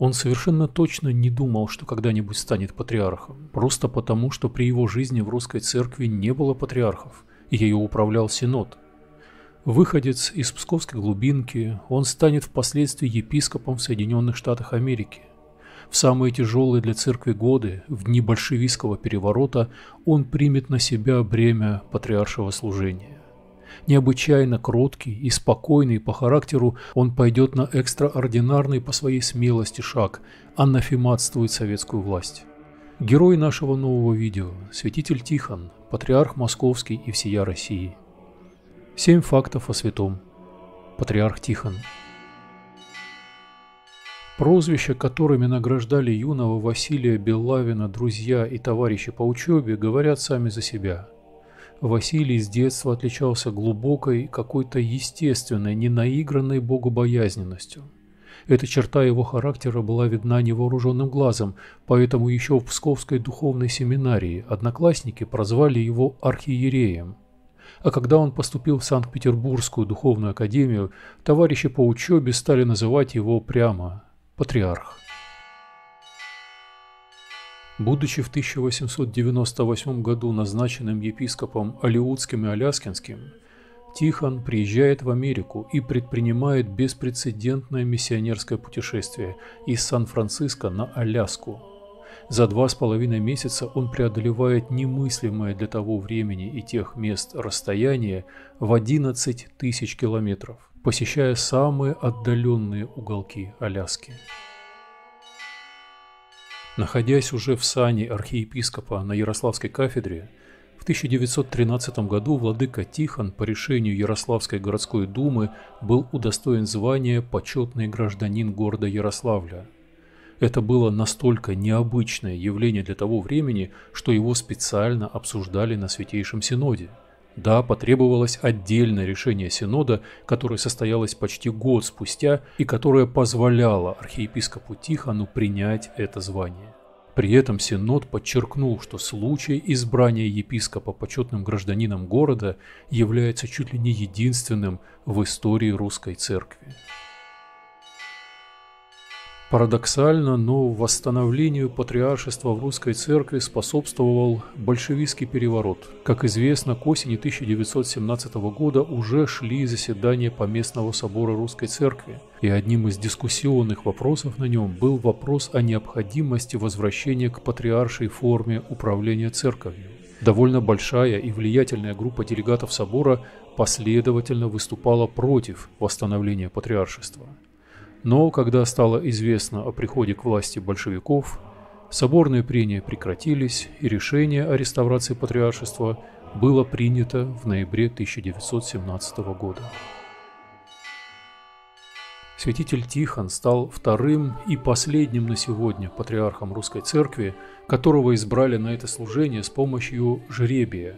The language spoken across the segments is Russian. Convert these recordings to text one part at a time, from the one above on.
Он совершенно точно не думал, что когда-нибудь станет патриархом, просто потому, что при его жизни в русской церкви не было патриархов, и ее управлял синод. Выходец из псковской глубинки, он станет впоследствии епископом в Соединенных Штатах Америки. В самые тяжелые для церкви годы, в дни большевистского переворота, он примет на себя бремя патриаршего служения. Необычайно кроткий и спокойный по характеру, он пойдет на экстраординарный по своей смелости шаг, анафематствует советскую власть. Герой нашего нового видео – святитель Тихон, патриарх Московский и всея России. Семь фактов о святом. Патриарх Тихон. Прозвища, которыми награждали юного Василия Беллавина друзья и товарищи по учебе, говорят сами за себя – Василий с детства отличался глубокой, какой-то естественной, ненаигранной богобоязненностью. Эта черта его характера была видна невооруженным глазом, поэтому еще в Псковской духовной семинарии одноклассники прозвали его архиереем. А когда он поступил в Санкт-Петербургскую духовную академию, товарищи по учебе стали называть его прямо «патриарх». Будучи в 1898 году назначенным епископом Алиутским и Аляскинским, Тихон приезжает в Америку и предпринимает беспрецедентное миссионерское путешествие из Сан-Франциско на Аляску. За два с половиной месяца он преодолевает немыслимое для того времени и тех мест расстояние в 11 тысяч километров, посещая самые отдаленные уголки Аляски. Находясь уже в сане архиепископа на Ярославской кафедре, в 1913 году владыка Тихон по решению Ярославской городской думы был удостоен звания «почетный гражданин города Ярославля». Это было настолько необычное явление для того времени, что его специально обсуждали на Святейшем Синоде – да, потребовалось отдельное решение Синода, которое состоялось почти год спустя и которое позволяло архиепископу Тихону принять это звание. При этом Синод подчеркнул, что случай избрания епископа почетным гражданином города является чуть ли не единственным в истории русской церкви. Парадоксально, но восстановлению патриаршества в русской церкви способствовал большевистский переворот. Как известно, к осени 1917 года уже шли заседания Поместного собора Русской Церкви, и одним из дискуссионных вопросов на нем был вопрос о необходимости возвращения к патриаршей форме управления церковью. Довольно большая и влиятельная группа делегатов собора последовательно выступала против восстановления патриаршества. Но когда стало известно о приходе к власти большевиков, соборные прения прекратились, и решение о реставрации патриаршества было принято в ноябре 1917 года. Святитель Тихон стал вторым и последним на сегодня патриархом Русской Церкви, которого избрали на это служение с помощью жребия.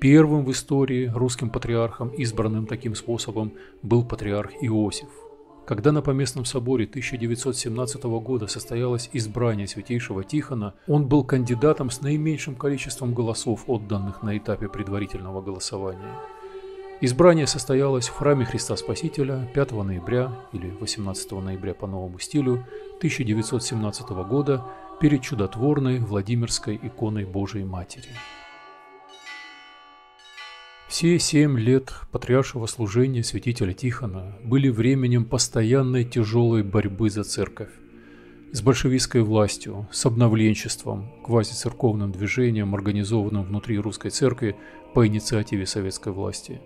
Первым в истории русским патриархом, избранным таким способом, был патриарх Иосиф – когда на Поместном соборе 1917 года состоялось избрание Святейшего Тихона, он был кандидатом с наименьшим количеством голосов, отданных на этапе предварительного голосования. Избрание состоялось в храме Христа Спасителя 5 ноября или 18 ноября по новому стилю 1917 года перед чудотворной Владимирской иконой Божией Матери. Все семь лет патриаршего служения святителя Тихона были временем постоянной тяжелой борьбы за церковь. С большевистской властью, с обновленчеством, квазицерковным движением, организованным внутри русской церкви по инициативе советской власти.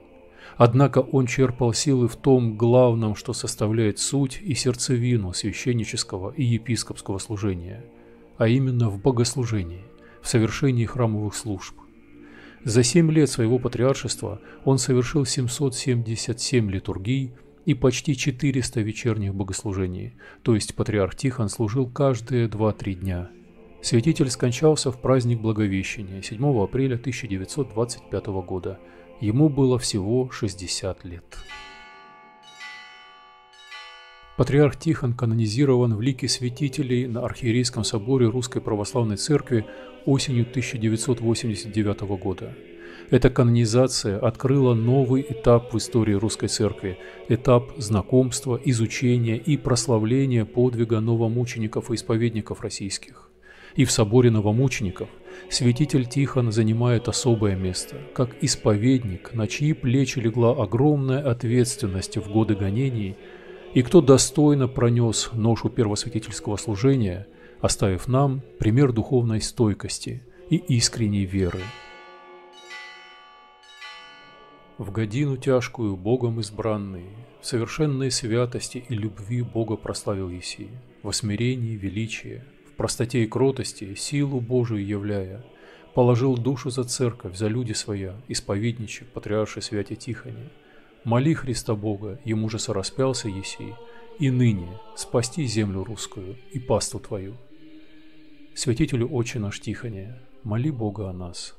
Однако он черпал силы в том главном, что составляет суть и сердцевину священнического и епископского служения, а именно в богослужении, в совершении храмовых служб, за семь лет своего патриаршества он совершил 777 литургий и почти 400 вечерних богослужений, то есть патриарх Тихон служил каждые 2-3 дня. Святитель скончался в праздник Благовещения 7 апреля 1925 года. Ему было всего 60 лет. Патриарх Тихон канонизирован в лике святителей на архиерейском соборе Русской Православной Церкви осенью 1989 года. Эта канонизация открыла новый этап в истории Русской Церкви, этап знакомства, изучения и прославления подвига новомучеников и исповедников российских. И в соборе новомучеников святитель Тихон занимает особое место, как исповедник, на чьи плечи легла огромная ответственность в годы гонений – и кто достойно пронес ношу первосвятительского служения, оставив нам пример духовной стойкости и искренней веры. В годину тяжкую Богом избранный, в совершенной святости и любви Бога прославил Еси, во смирении величие, в простоте и кротости силу Божию являя, положил душу за церковь, за люди своя, исповедничек, патриарши святи Тихоне – Моли Христа Бога, ему же сораспялся Еси и ныне спасти землю русскую и пасту твою. Святителю Отче наш Тихоне, моли Бога о нас,